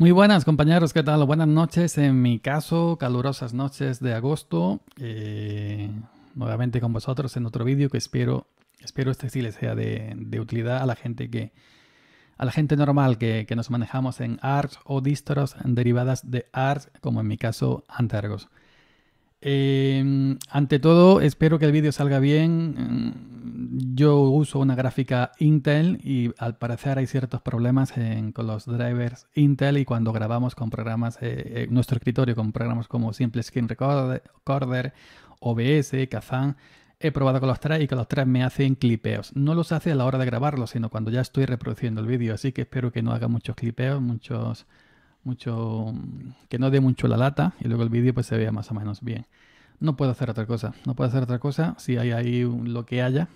Muy buenas compañeros, ¿qué tal? Buenas noches, en mi caso, calurosas noches de agosto. Eh, nuevamente con vosotros en otro vídeo que espero, espero este sí les sea de, utilidad a la gente que a la gente normal que, nos manejamos en ARS o distros derivadas de ARS, como en mi caso Antargos. Eh, ante todo, espero que el vídeo salga bien. Yo uso una gráfica Intel y al parecer hay ciertos problemas con los drivers Intel y cuando grabamos con programas, en eh, eh, nuestro escritorio con programas como Simple Skin Recorder, OBS, Kazan, he probado con los tres y con los tres me hacen clipeos. No los hace a la hora de grabarlo, sino cuando ya estoy reproduciendo el vídeo, así que espero que no haga muchos clipeos, muchos, mucho, que no dé mucho la lata y luego el vídeo pues se vea más o menos bien. No puedo hacer otra cosa, no puedo hacer otra cosa si hay ahí lo que haya,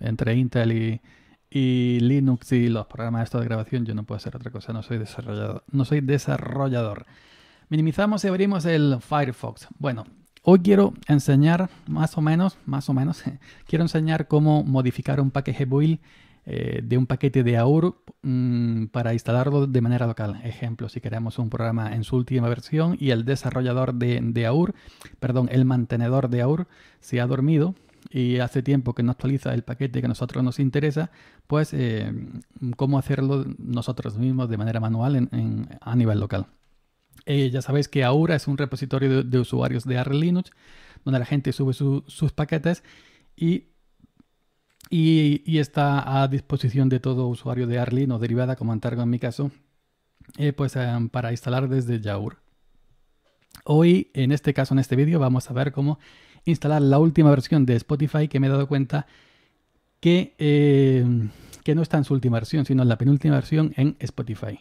entre Intel y, Linux y los programas estos de grabación, yo no puedo hacer otra cosa, no soy desarrollador. No soy desarrollador. Minimizamos y abrimos el Firefox. Bueno, hoy quiero enseñar más o menos, más o menos, quiero enseñar cómo modificar un paquete build eh, de un paquete de AUR mm, para instalarlo de manera local. Ejemplo, si queremos un programa en su última versión y el desarrollador de, de AUR, perdón, el mantenedor de AUR se ha dormido, y hace tiempo que no actualiza el paquete que a nosotros nos interesa, pues eh, cómo hacerlo nosotros mismos de manera manual en, a nivel local. Eh, ya sabéis que Aura es un repositorio de, usuarios de R Linux, donde la gente sube sus paquetes y, está a disposición de todo usuario de R Linux derivada, como Antargo en mi caso, eh, pues para instalar desde Yaur. Hoy, en este caso, en este vídeo, vamos a ver cómo instalar la última versión de Spotify que me he dado cuenta que, eh, que no está en su última versión, sino en la penúltima versión en Spotify.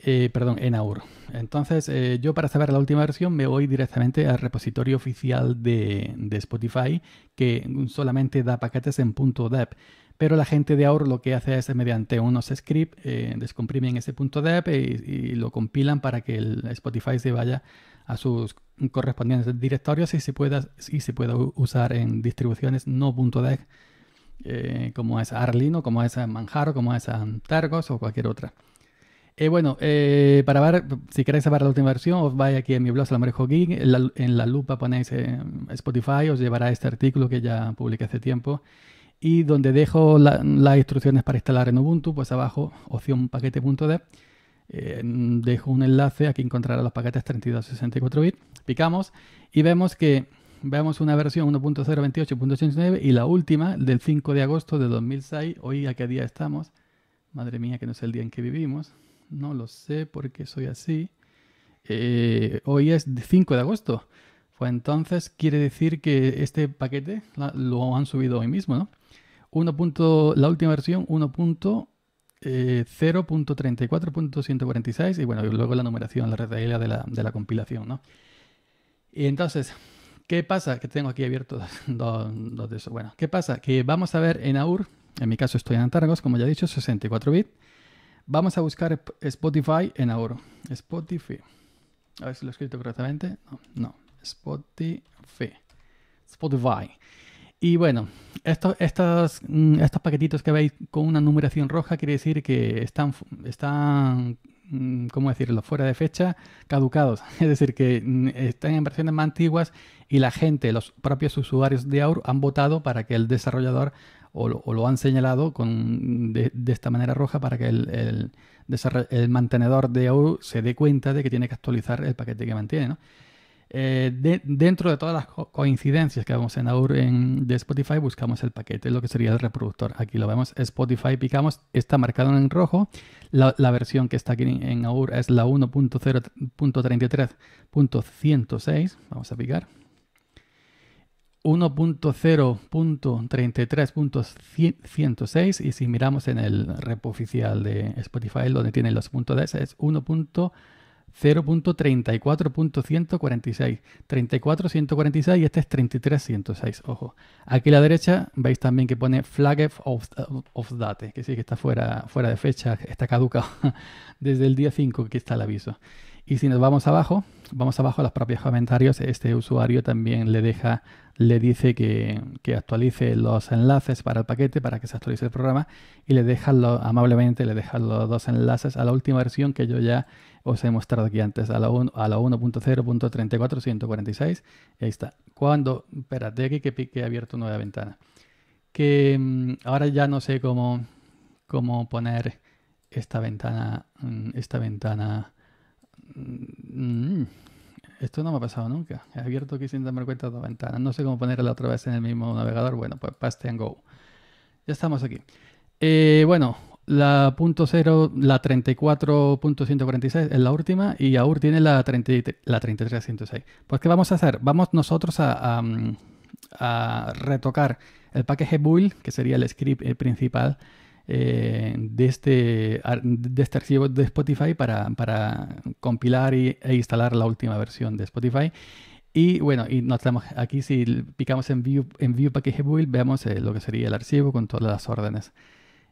Eh, perdón, en AUR. Entonces, eh, yo para saber la última versión me voy directamente al repositorio oficial de, Spotify, que solamente da paquetes en .deb. Pero la gente de AUR lo que hace es mediante unos scripts, descomprimen ese .deb y, y, lo compilan para que el Spotify se vaya a sus correspondientes directorios y se pueda, y usar en distribuciones no eh, como es Arlino, como es Manjaro, como es Targos o cualquier otra. Eh, bueno, eh, para ver, si queréis saber la última versión, os vais aquí en mi blog se Geek, en la, en la lupa ponéis Spotify, os llevará este artículo que ya publiqué hace tiempo y donde dejo las instrucciones para instalar en Ubuntu, pues abajo, opción paquete.dev eh, dejo un enlace, aquí encontrará los paquetes 32.64 bit Picamos y vemos que vemos una versión 1.028.89 y la última del 5 de agosto de 2006. Hoy a qué día estamos. Madre mía, que no es el día en que vivimos. No lo sé porque soy así. Eh, hoy es 5 de agosto. Pues entonces quiere decir que este paquete lo han subido hoy mismo, ¿no? 1. la última versión 1. 0.34.146 eh, y bueno, y luego la numeración, la red de la, de la compilación, ¿no? Y entonces, ¿qué pasa? Que tengo aquí abierto dos, Bueno, ¿qué pasa? Que vamos a ver en AUR, en mi caso estoy en Antargos, como ya he dicho, 64 bits. Vamos a buscar Spotify en AUR. Spotify. A ver si lo he escrito correctamente. No, no. Spotify. Spotify. Y bueno, estos, estos, mm, estos paquetitos que veis con una numeración roja quiere decir que están, están, mm, ¿cómo decirlo?, fuera de fecha, caducados. Es decir, que mm, están en versiones más antiguas y la gente, los propios usuarios de Aur han votado para que el desarrollador, o lo, han señalado con, de, esta manera roja, para que el, el mantenedor de Aur se dé cuenta de que tiene que actualizar el paquete que mantiene, ¿no? Eh, dentro de todas las coincidencias que vemos en, en de Spotify, buscamos el paquete, lo que sería el reproductor. Aquí lo vemos, Spotify, picamos, está marcado en rojo. La, versión que está aquí en, AUR es la 1.0.33.106. Vamos a picar. 1.0.33.106 y si miramos en el repo oficial de Spotify donde tienen los puntos de ese es 1. 0.34.146. 34.146 y este es 33.106, ojo. Aquí a la derecha veis también que pone flag of, of, date, que sí que está fuera, fuera de fecha, está caduca desde el día 5 que está el aviso. Y si nos vamos abajo, vamos abajo a los propios comentarios, este usuario también le deja, le dice que, que actualice los enlaces para el paquete, para que se actualice el programa, y le deja amablemente, le deja los dos enlaces a la última versión que yo ya os he mostrado aquí antes, a la, a 1.0.34146. Ahí está. Cuando, espérate aquí que pique abierto nueva ventana. Que mm, ahora ya no sé cómo, cómo poner esta ventana, mm, esta ventana Mm, esto no me ha pasado nunca. He abierto aquí sin darme cuenta dos ventanas. No sé cómo ponerla otra vez en el mismo navegador. Bueno, pues paste and Go. Ya estamos aquí. Eh, bueno, la punto cero, la 34.146 es la última y AUR tiene la, 33.106, Pues ¿qué vamos a hacer? Vamos nosotros a retocar el paquete build, que sería el script eh, principal, eh, este de, este, archivo de Spotify para, compilar e instalar la última versión de Spotify. Y bueno, y nos estamos aquí si picamos en View, en view Package Build, veamos eh, lo que sería el archivo con todas las órdenes.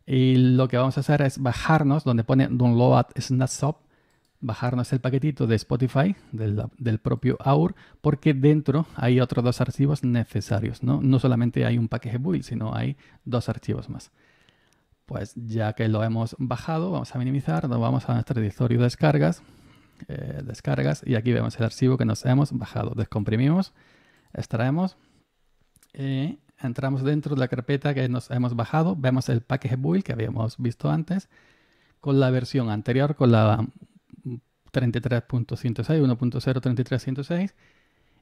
Y lo que vamos a hacer es bajarnos, donde pone Download Snapshot, bajarnos el paquetito de Spotify, del, propio AUR, porque dentro hay otros dos archivos necesarios, ¿no? solamente hay un paquete build, sino hay dos archivos más. Pues ya que lo hemos bajado, vamos a minimizar, nos vamos a nuestro directorio de descargas, eh, descargas, y aquí vemos el archivo que nos hemos bajado. Descomprimimos, extraemos entramos dentro de la carpeta que nos hemos bajado. Vemos el package build que habíamos visto antes con la versión anterior, con la 33.106, 1.033.106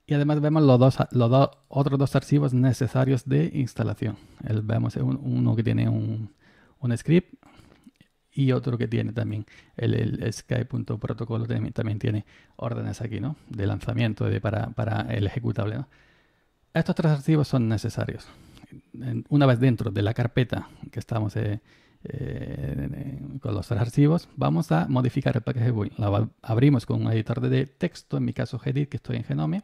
y además vemos los dos, los dos, otros dos archivos necesarios de instalación. El, vemos uno que tiene un, un script y otro que tiene también el, el sky.protocolo también, tiene órdenes aquí, ¿no? De lanzamiento de, para, el ejecutable. Estos tres archivos son necesarios. Una vez dentro de la carpeta que estamos eh, eh, con los tres archivos, vamos a modificar el paquete abrimos con un editor de texto, en mi caso Gedit, que estoy en Genome.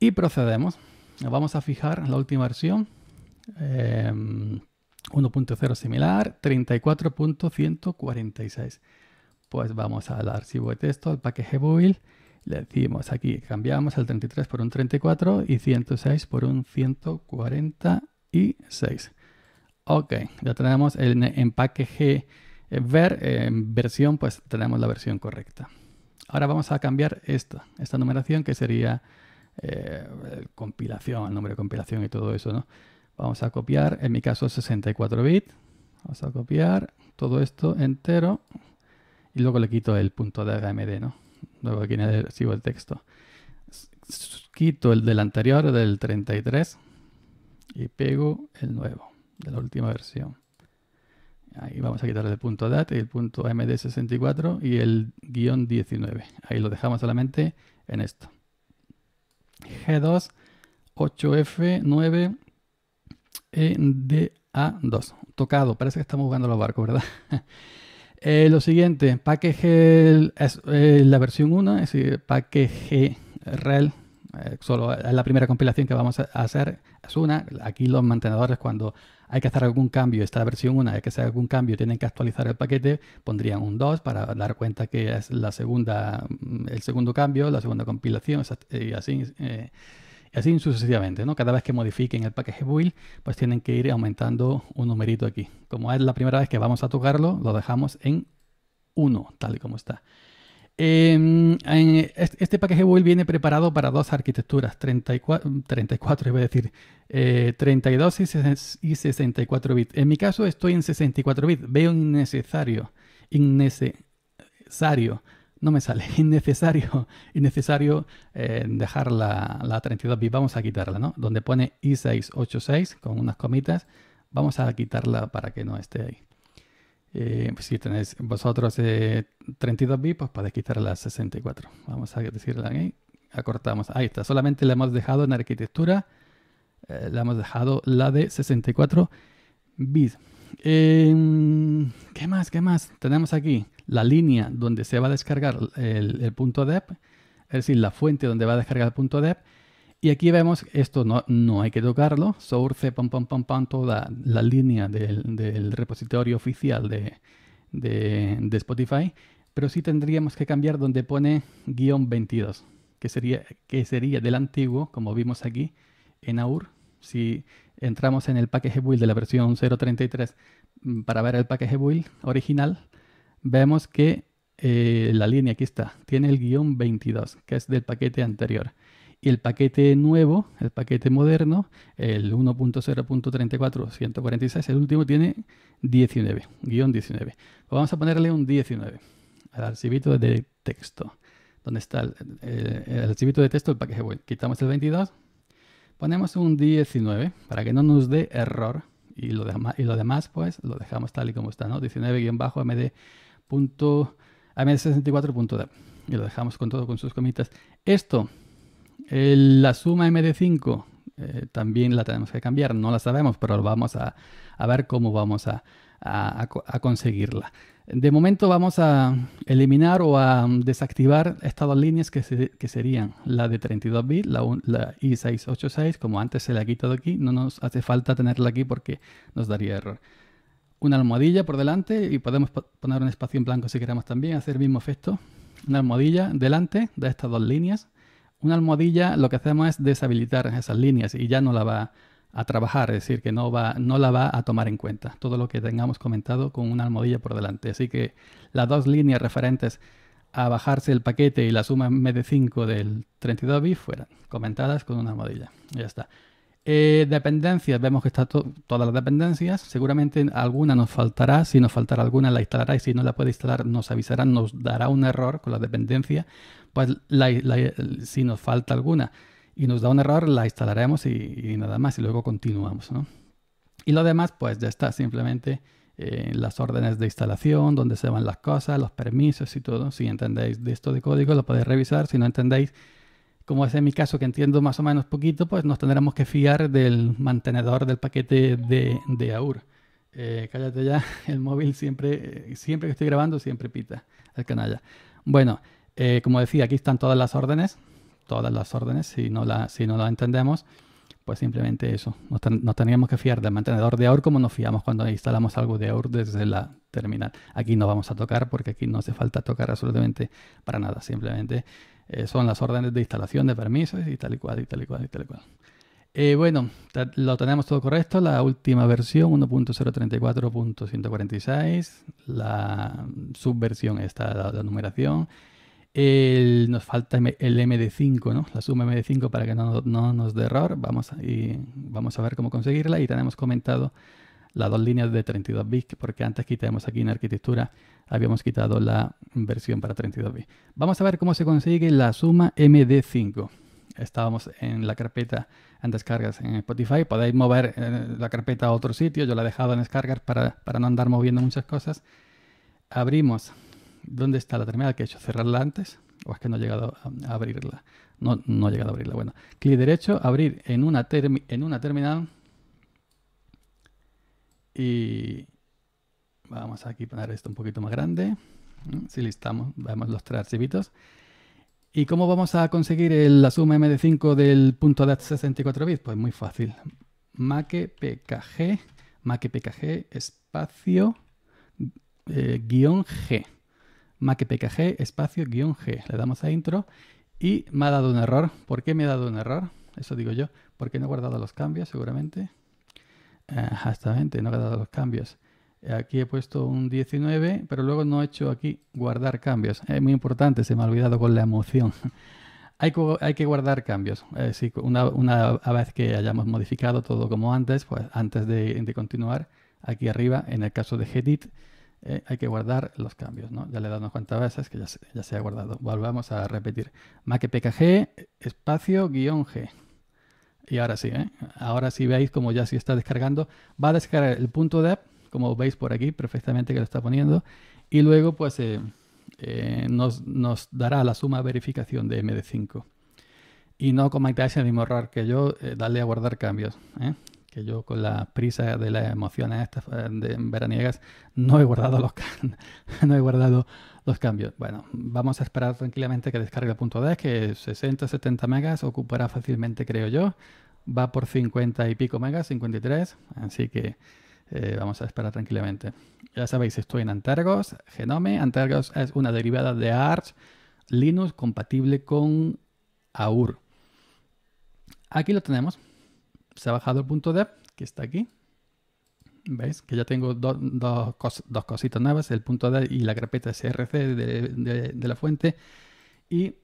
Y procedemos. Vamos a fijar la última versión. Em, 1.0 similar, 34.146. Pues vamos al archivo de texto, al paquete build, le decimos aquí, cambiamos el 33 por un 34 y 106 por un 146. Ok, ya tenemos el empaque eh, ver, en versión, pues tenemos la versión correcta. Ahora vamos a cambiar esto, esta numeración que sería eh, compilación, el nombre de compilación y todo eso, ¿no? Vamos a copiar, en mi caso 64 bits. Vamos a copiar todo esto entero y luego le quito el punto de AMD, ¿no? Luego aquí sigo el texto. Quito el del anterior, del 33, y pego el nuevo, de la última versión. Ahí vamos a quitar el punto DAT, el punto MD64 y el guión 19. Ahí lo dejamos solamente en esto. G2, 8F9, a, 2 Tocado, parece que estamos jugando los barcos, ¿verdad? Eh, lo siguiente, package es eh, la versión 1, es decir, package rel, eh, solo es la primera compilación que vamos a hacer, es una. Aquí los mantenedores cuando hay que hacer algún cambio, esta versión 1, hay que hacer algún cambio, tienen que actualizar el paquete, pondrían un 2 para dar cuenta que es la segunda, mm, el segundo cambio, la segunda compilación, y así y así sucesivamente, ¿no? Cada vez que modifiquen el paquete build, pues tienen que ir aumentando un numerito aquí. Como es la primera vez que vamos a tocarlo, lo dejamos en 1, tal y como está. Em, este paquete build viene preparado para dos arquitecturas, 34, 34 iba a decir, 32 eh, y 64 bits. En mi caso estoy en 64 bits, veo innecesario, innecesario no me sale, innecesario, innecesario eh, dejar la, 32-bit, vamos a quitarla, ¿no? Donde pone i686 con unas comitas, vamos a quitarla para que no esté ahí. Eh, pues si tenéis vosotros 32-bit, eh, pues podéis quitar la 64. Vamos a decirla ahí, acortamos, ahí está, solamente la hemos dejado en arquitectura, la hemos dejado la de 64 bits. Em, ¿Qué más? ¿Qué más? Tenemos aquí la línea donde se va a descargar el, punto .deb, es decir, la fuente donde va a descargar el punto .deb. Y aquí vemos, esto no, no hay que tocarlo, source, pam, pam, pam, toda la línea del, repositorio oficial de, Spotify, pero sí tendríamos que cambiar donde pone guión 22, que sería, que sería del antiguo, como vimos aquí, en AUR, si entramos en el paquete build de la versión 0.33 mm, para ver el paquete build original, vemos que eh, la línea aquí está, tiene el guión 22, que es del paquete anterior. Y el paquete nuevo, el paquete moderno, el 1.0.34.146, el último tiene 19, guión 19. vamos a ponerle un 19 al archivito de texto, donde está el, archivito de texto, el paquete build. Quitamos el 22 Ponemos un 19 para que no nos dé error y lo, demás, lo pues lo dejamos tal y como está, ¿no? md 64d y lo dejamos con todo con sus comitas. Esto, la suma md5 eh, también la tenemos que cambiar, no la sabemos, pero vamos a, ver cómo vamos a, a conseguirla. De momento vamos a eliminar o a desactivar estas dos líneas que, serían la de 32 bits, la, la, I686, como antes se la ha quitado aquí, no nos hace falta tenerla aquí porque nos daría error. Una almohadilla por delante y podemos poner un espacio en blanco si queremos también, hacer el mismo efecto. Una almohadilla delante de estas dos líneas. Una almohadilla lo que hacemos es deshabilitar esas líneas y ya no la va a a trabajar, es decir, que no, va, no la va a tomar en cuenta, todo lo que tengamos comentado con una almohadilla por delante. Así que las dos líneas referentes a bajarse el paquete y la suma MD5 del 32 bits fueran comentadas con una almohadilla. Ya está. Eh, dependencias, vemos que están todas las dependencias. Seguramente alguna nos faltará. Si nos faltará alguna, la instalará. Y si no la puede instalar, nos avisará, nos dará un error con la dependencia. Pues si nos falta alguna, y nos da un error, la instalaremos y, nada más, y luego continuamos. ¿no? Y lo demás, pues ya está, simplemente eh, las órdenes de instalación, donde se van las cosas, los permisos y todo. Si entendéis de esto de código, lo podéis revisar. Si no entendéis, como es en mi caso, que entiendo más o menos poquito, pues nos tendremos que fiar del mantenedor del paquete de, AUR. Eh, cállate ya, el móvil siempre, eh, siempre que estoy grabando, siempre pita el canalla. Bueno, eh, como decía, aquí están todas las órdenes todas las órdenes si no la, si no la entendemos. Pues simplemente eso, nos, teníamos que fiar del mantenedor de aur como nos fiamos cuando instalamos algo de aur desde la terminal. Aquí no vamos a tocar porque aquí no hace falta tocar absolutamente para nada, simplemente eh, son las órdenes de instalación de permisos y tal y cual, y tal y cual, y tal y cual. Eh, bueno, lo tenemos todo correcto. La última versión 1.034.146, la subversión está la, la numeración, nos falta el MD5, ¿no? La suma MD5 para que no, nos dé error. Vamos a, y vamos a ver cómo conseguirla. Y tenemos comentado las dos líneas de 32 bits, porque antes quitamos aquí en arquitectura, habíamos quitado la versión para 32 bits. Vamos a ver cómo se consigue la suma MD5. Estábamos en la carpeta en descargas en Spotify. Podéis mover eh, la carpeta a otro sitio. Yo la he dejado en descargas para, para no andar moviendo muchas cosas. Abrimos ¿Dónde está la terminal? que he hecho? ¿Cerrarla antes? ¿O es que no he llegado a, abrirla? No, no he llegado a abrirla. Bueno, clic derecho, abrir en una, en una terminal. Y vamos aquí a poner esto un poquito más grande. Si listamos, vemos los tres archivitos. ¿Y cómo vamos a conseguir la suma MD5 del punto de 64 bits? Pues muy fácil. Make PKG, PKG, espacio, eh, guión G. Macpkg, espacio guión g. Le damos a intro y me ha dado un error. ¿Por qué me ha dado un error? Eso digo yo. Porque no he guardado los cambios seguramente. Eh, no he guardado los cambios. Aquí he puesto un 19, pero luego no he hecho aquí guardar cambios. Es muy importante, se me ha olvidado con la emoción. hay, que, guardar cambios. Eh, una, vez que hayamos modificado todo como antes, pues antes de, de continuar, aquí arriba, en el caso de Gedit, eh, hay que guardar los cambios, ¿no? Ya le he dado unas cuantas veces que ya se, ya ha guardado. Volvamos a repetir. Macpkg espacio guión g. Y ahora sí, ¿eh? Ahora sí veis como ya se está descargando. Va a descargar el punto de app, como veis por aquí perfectamente que lo está poniendo. Y luego pues eh, eh, nos, dará la suma verificación de MD5. Y no cometáis el mismo error que yo, darle a guardar cambios que yo con la prisa de las emociones estas eh, de veraniegas no he guardado los no he guardado los cambios. Bueno, vamos a esperar tranquilamente que descargue el punto es que 60 70 megas ocupará fácilmente, creo yo. Va por 50 y pico megas, 53, así que eh, vamos a esperar tranquilamente. Ya sabéis, estoy en Antargos, Genome. Antargos es una derivada de Arch Linux compatible con AUR. Aquí lo tenemos se ha bajado el punto de que está aquí. ¿Veis? Que ya tengo dos cositas nuevas, el punto de y la carpeta src de, la fuente y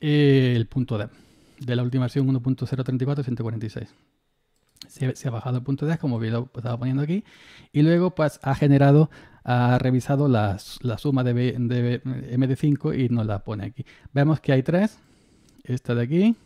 eh, el punto de de la última versión 1.034-146. Se, se, ha bajado el punto de como lo estaba poniendo aquí, y luego pues ha generado, ha revisado la, suma de, de MD5 y nos la pone aquí. Vemos que hay tres, esta de aquí,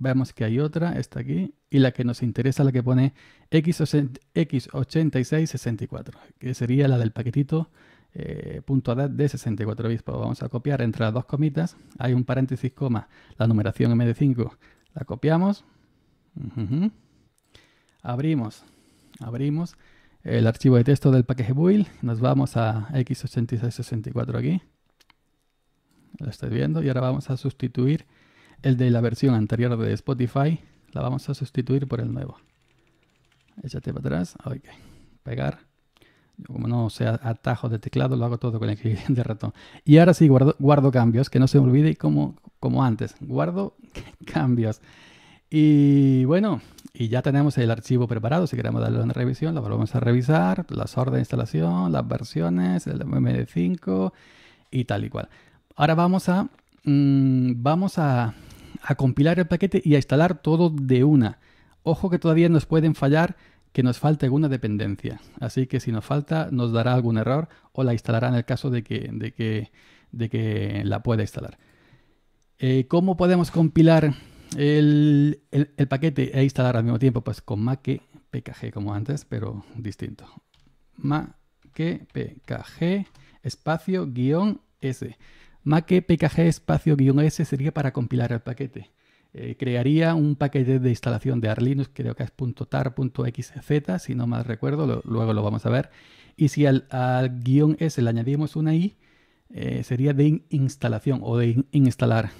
Vemos que hay otra, esta aquí, y la que nos interesa, la que pone X8664, que sería la del paquetito eh, punto de 64 bits. vamos a copiar entre las dos comitas, hay un paréntesis coma, la numeración MD5, la copiamos, abrimos, abrimos el archivo de texto del paquete build, nos vamos a X8664 aquí, lo estáis viendo, y ahora vamos a sustituir el de la versión anterior de Spotify, la vamos a sustituir por el nuevo. Échate para atrás, pegar. como no sea atajo de teclado, lo hago todo con el clic de ratón. Y ahora sí, guardo, cambios, que no se me olvide como, como antes, guardo cambios. Y bueno, y ya tenemos el archivo preparado. Si queremos darle una revisión, lo volvemos a revisar. Las órdenes de instalación, las versiones, el MD5 y tal y cual. Ahora vamos a, mm, vamos a a compilar el paquete y a instalar todo de una. Ojo que todavía nos pueden fallar que nos falte alguna dependencia. Así que si nos falta, nos dará algún error o la instalará en el caso de que, de que, de que la pueda instalar. Eh, ¿Cómo podemos compilar el, paquete e instalar al mismo tiempo? Pues con que pkg como antes, pero distinto. que pkg espacio guión s. Make PKG espacio-s sería para compilar el paquete. Eh, crearía un paquete de instalación de Arlinux, creo que es .tar.xz, e si no mal recuerdo, luego lo vamos a ver. Y si al, guión S le añadimos una I, eh, sería de instalación o de instalar.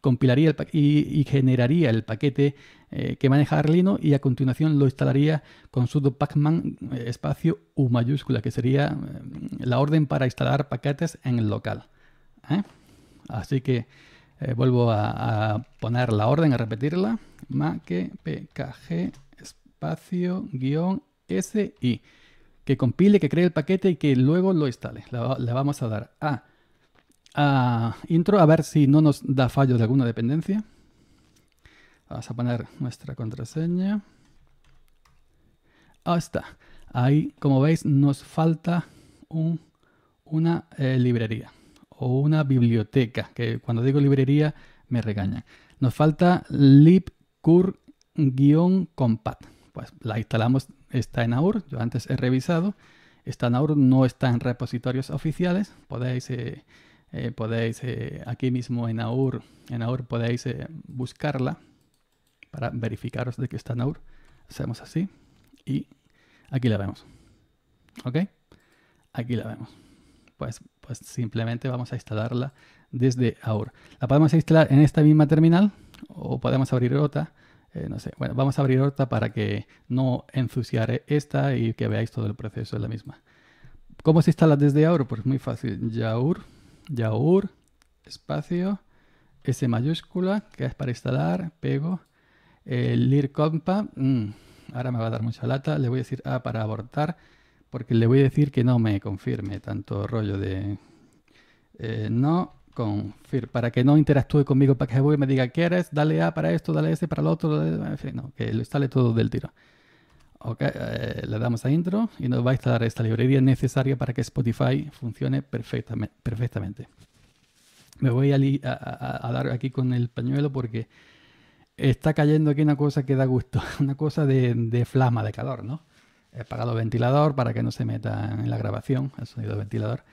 compilaría el y, y, generaría el paquete eh, que maneja Arlino y a continuación lo instalaría con sudo pacman espacio U mayúscula, que sería la orden para instalar paquetes en el local. ¿eh? Así que eh, vuelvo a, poner la orden, a repetirla. Make pkg espacio guión si. Que compile, que cree el paquete y que luego lo instale. Le vamos a dar a, intro a ver si no nos da fallo de alguna dependencia. Vamos a poner nuestra contraseña. Ahí está. Ahí, como veis, nos falta una eh, librería o una biblioteca, que cuando digo librería me regañan. Nos falta libcur-compat. Pues la instalamos, está en AUR, yo antes he revisado. Está en AUR, no está en repositorios oficiales. Podéis, eh, eh, podéis eh, aquí mismo en AUR, en AUR podéis buscarla para verificaros de que está en AUR. Hacemos así y aquí la vemos. ¿Ok? Aquí la vemos. Pues, pues, simplemente vamos a instalarla desde AUR. La podemos instalar en esta misma terminal o podemos abrir otra. Eh, no sé, bueno, vamos a abrir otra para que no ensuciare esta y que veáis todo el proceso de la misma. ¿Cómo se instala desde AUR? Pues muy fácil. Yaur, yaur, espacio, S mayúscula, que es para instalar, pego, el lir compa, mm, ahora me va a dar mucha lata, le voy a decir A para abortar, porque le voy a decir que no me confirme tanto rollo de eh, no confirme, para que no interactúe conmigo, para que me diga, eres? Dale A para esto, dale S para lo otro, en no, que lo instale todo del tiro. Ok, eh, le damos a intro y nos va a instalar esta librería necesaria para que Spotify funcione perfectamente perfectamente. Me voy a, a, dar aquí con el pañuelo porque está cayendo aquí una cosa que da gusto, una cosa de, de flama, de calor, ¿no? He apagado el ventilador para que no se meta en la grabación el sonido ventilador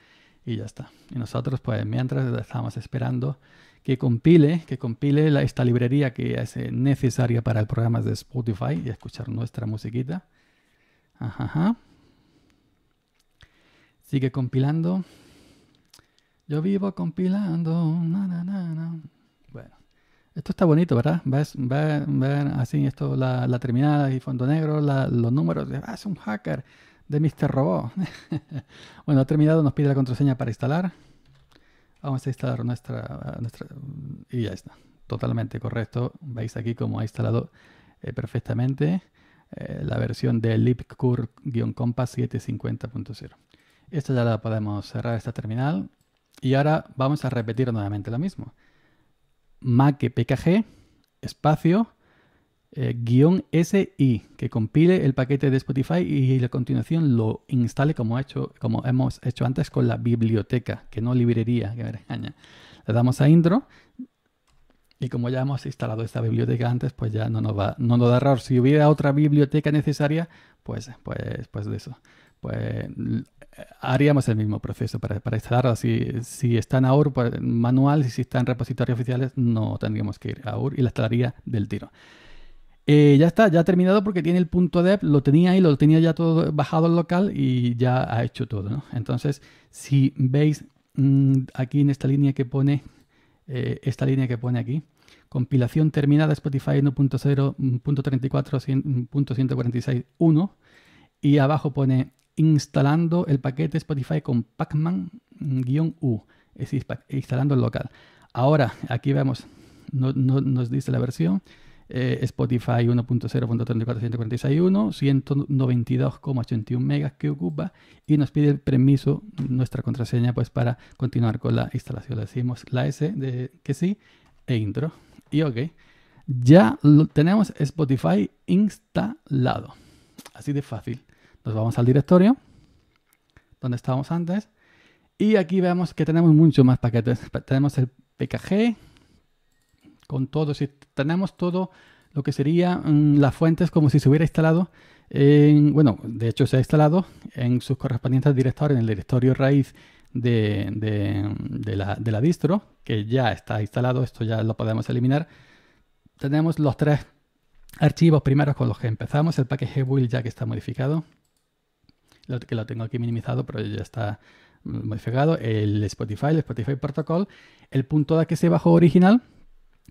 y ya está. Y nosotros, pues mientras estábamos esperando que compile, que compile esta librería que es eh, necesaria para el programa de Spotify y escuchar nuestra musiquita. Ajá, Sigue compilando. Yo vivo compilando. bueno. Esto está bonito, ¿verdad? Ves, ven, así, esto, la, la, terminal y fondo negro, los números. De, ah, es un hacker de Mr. Robot. bueno, ha terminado, nos pide la contraseña para instalar. Vamos a instalar nuestra, nuestra y ya está. Totalmente correcto. Veis aquí cómo ha instalado eh, perfectamente eh, la versión de libcur-compass 750.0. Esta ya la podemos cerrar esta terminal. Y ahora vamos a repetir nuevamente lo mismo macpkg espacio eh, guión SI que compile el paquete de Spotify y, a continuación lo instale como, hecho, como hemos hecho antes con la biblioteca, que no librería, que me engaña. Le damos a intro y como ya hemos instalado esta biblioteca antes, pues ya no nos, va, no nos da error. Si hubiera otra biblioteca necesaria, pues, pues, pues de eso. Pues haríamos el mismo proceso para, para instalarla. Si, si está en AUR pues, manual, si está en repositorios oficiales, no tendríamos que ir a AUR y la instalaría del tiro. Eh, ya está, ya ha terminado porque tiene el punto dev, lo tenía ahí, lo tenía ya todo bajado al local y ya ha hecho todo. Entonces, si veis mm, aquí en esta línea que pone, eh, esta línea que pone aquí, compilación terminada Spotify 1.0.34.146.1 y abajo pone instalando el paquete Spotify con Pacman-U, mm, es instalando el local. Ahora, aquí vemos, nos dice la versión. Eh, Spotify 1.0.34141, 192,81 megas que ocupa y nos pide el permiso, nuestra contraseña, pues para continuar con la instalación. Le decimos la S de que sí e intro y ok. Ya tenemos Spotify instalado. Así de fácil. Nos vamos al directorio, donde estábamos antes, y aquí vemos que tenemos muchos más paquetes. Tenemos el PKG, con todo, tenemos todo lo que sería mm, las fuentes como si se hubiera instalado en, bueno, de hecho se ha instalado en sus correspondientes directorios, en el directorio raíz de, la, distro, que ya está instalado, esto ya lo podemos eliminar. Tenemos los tres archivos primeros con los que empezamos, el paquete build ya que está modificado, que lo tengo aquí minimizado, pero ya está mm, modificado, el Spotify, el Spotify Protocol, el punto .da que se bajó original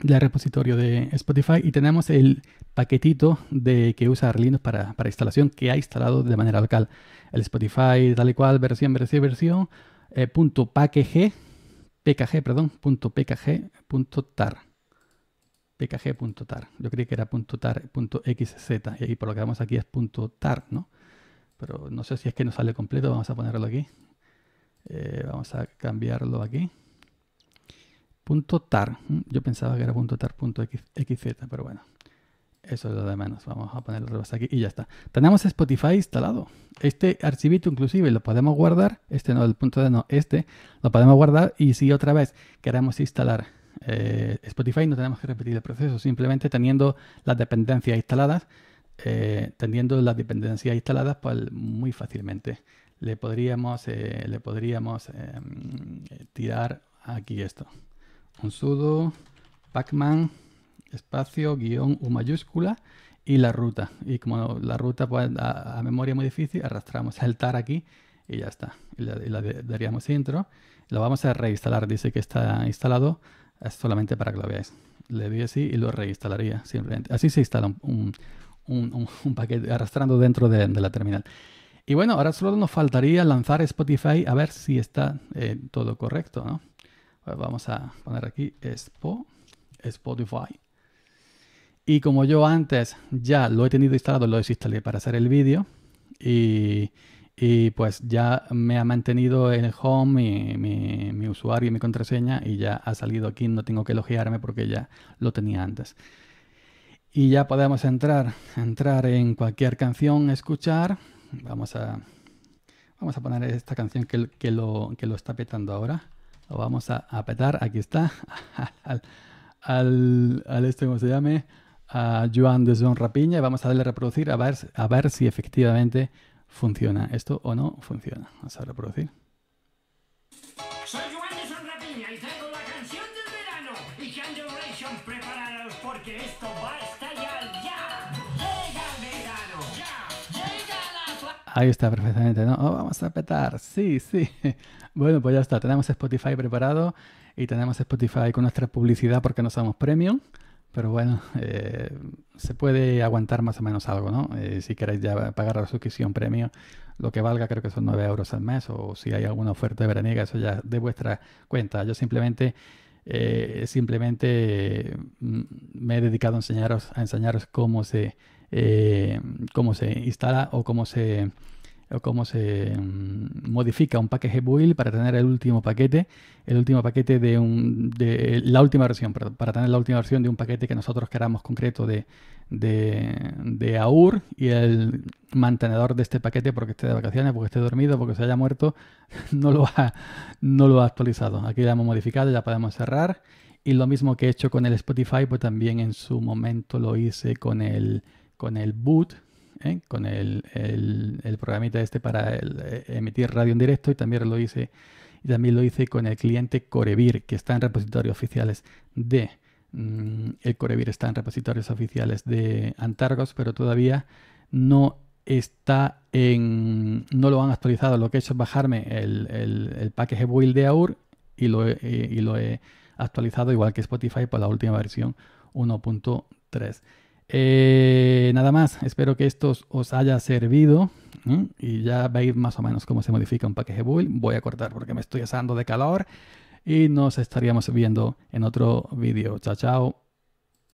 del repositorio de Spotify y tenemos el paquetito de que usa Linux para, instalación que ha instalado de manera local. El Spotify tal y cual, versión, versión, versión, eh, punto .pkg, pkg, perdón, punto .pkg, punto .tar. pkg.tar. Yo creí que era punto .tar, punto .xz y ahí por lo que vemos aquí es punto .tar, ¿no? pero no sé si es que no sale completo, vamos a ponerlo aquí. Eh, vamos a cambiarlo aquí. Punto .tar, mm, yo pensaba que era punto .tar.xz, pero bueno, eso es lo de menos. Vamos a ponerlo aquí y ya está. Tenemos Spotify instalado. Este archivito inclusive lo podemos guardar, este no, el punto de no, este, lo podemos guardar y si otra vez queremos instalar eh, Spotify no tenemos que repetir el proceso, simplemente teniendo las dependencias instaladas, eh, teniendo las dependencias instaladas, pues muy fácilmente le podríamos, eh, le podríamos em, tirar aquí esto. Un sudo, pacman, espacio, guión, U mayúscula y la ruta. Y como la ruta pues, a, memoria muy difícil, arrastramos el tar aquí y ya está. Y le, daríamos intro. Lo vamos a reinstalar. Dice que está instalado. solamente para que lo veáis. Le doy así y lo reinstalaría simplemente. Así se instala un un, paquete arrastrando dentro de, la terminal. Y bueno, ahora solo nos faltaría lanzar Spotify a ver si está eh, todo correcto, pues vamos a poner aquí Spotify. Y como yo antes ya lo he tenido instalado, lo desinstalé para hacer el vídeo. Y, pues ya me ha mantenido en el home mi, mi, usuario y mi contraseña. Y ya ha salido aquí, no tengo que elogiarme porque ya lo tenía antes. Y ya podemos entrar, entrar en cualquier canción, escuchar. Vamos a, vamos a poner esta canción que, lo, que lo, está petando ahora. Lo vamos a, petar, aquí está. Al, al, este, cómo se llame, a Joan de Son Rapiña. Y vamos a darle a reproducir a ver, a ver si efectivamente funciona esto o no funciona. Vamos a reproducir. Soy porque esto va Ahí está perfectamente, ¿no? Oh, vamos a petar, sí, sí. Bueno, pues ya está, tenemos Spotify preparado y tenemos Spotify con nuestra publicidad porque no somos premium, pero bueno, eh, se puede aguantar más o menos algo, ¿no? Eh, si queréis ya pagar la suscripción premium, lo que valga creo que son 9 euros al mes o si hay alguna oferta de veraniega, eso ya de vuestra cuenta. Yo simplemente... Eh, simplemente mm, me he dedicado a enseñaros, a enseñaros cómo se eh, cómo se instala o cómo se, cómo se mm, modifica un paquete build para tener el último paquete, el último paquete de, un, de la última versión, para, tener la última versión de un paquete que nosotros queramos concreto de, de, AUR y el mantenedor de este paquete porque esté de vacaciones, porque esté dormido, porque se haya muerto, no lo ha, no lo ha actualizado. Aquí lo hemos modificado, ya podemos cerrar. Y lo mismo que he hecho con el Spotify, pues también en su momento lo hice con el con el boot, ¿eh? con el, programita este para eh, emitir radio en directo y también lo hice y también lo hice con el cliente Corebir que está en repositorios oficiales de mm, el Corevir está en repositorios oficiales de Antargos pero todavía no está en no lo han actualizado lo que he hecho es bajarme el, el, el package build de AUR y lo, y lo he actualizado igual que Spotify por la última versión 1.3 eh, nada más, espero que esto os haya servido y ya veis más o menos cómo se modifica un paquete build. Voy a cortar porque me estoy asando de calor y nos estaríamos viendo en otro vídeo. Chao, chao.